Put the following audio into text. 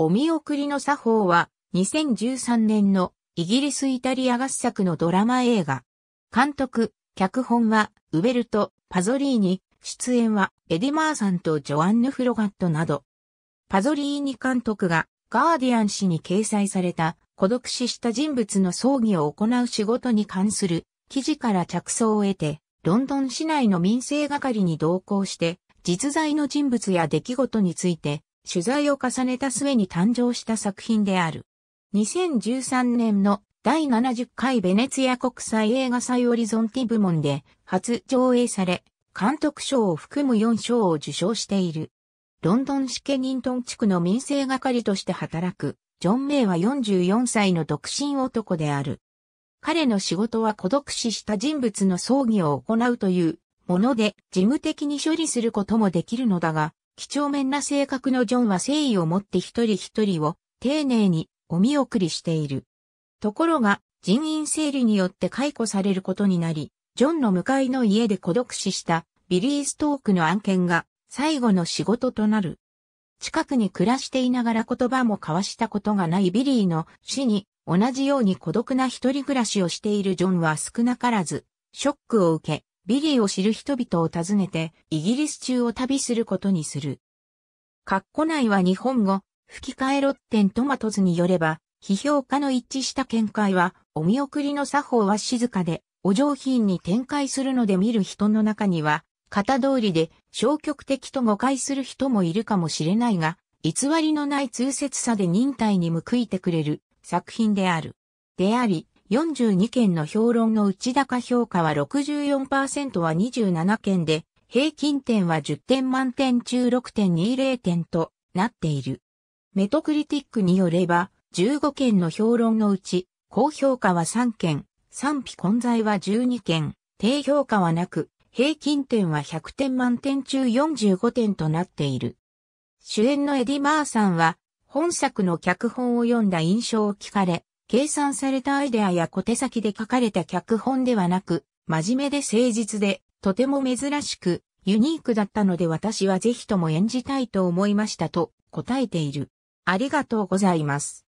お見送りの作法は2013年のイギリス・イタリア合作のドラマ映画。監督、脚本はウベルト・パゾリーニ、出演はエディ・マーさんとジョアンヌ・フロガットなど。パゾリーニ監督がガーディアン誌に掲載された孤独死した人物の葬儀を行う仕事に関する記事から着想を得て、ロンドン市内の民生係に同行して、実在の人物や出来事について取材を重ねた末に誕生した作品である。2013年の第70回ベネツィア国際映画祭オリゾンティ部門で初上映され、監督賞を含む4賞を受賞している。ロンドンシケニントン地区の民生係として働く、ジョン・メイは44歳の独身男である。彼の仕事は孤独死した人物の葬儀を行うというもので、事務的に処理することもできるのだが、几帳面な性格のジョンは誠意を持って一人一人を丁寧にお見送りしている。ところが、人員整理によって解雇されることになり、ジョンの向かいの家で孤独死したビリー・ストークの案件が最後の仕事となる。近くに暮らしていながら言葉も交わしたことがないビリーの死に同じように孤独な一人暮らしをしているジョンは少なからずショックを受け、ビリーを知る人々を訪ねて、イギリス中を旅することにする。括弧内は日本語、吹き替えロッテントマトズによれば、批評家の一致した見解は、お見送りの作法は静かで、お上品に展開するので見る人の中には、型通りで消極的と誤解する人もいるかもしれないが、偽りのない通説さで忍耐に報いてくれる作品である。であり、42件の評論の内高評価は64%は27件で、平均点は10点満点中6.20点となっている。メトクリティックによれば、15件の評論のうち、高評価は3件、賛否混在は12件、低評価はなく、平均点は100点満点中45点となっている。主演のエディ・マーさんは、本作の脚本を読んだ印象を聞かれ、計算されたアイデアや小手先で書かれた脚本ではなく、真面目で誠実で、とても珍しく、ユニークだったので私はぜひとも演じたいと思いましたと答えている。ありがとうございます。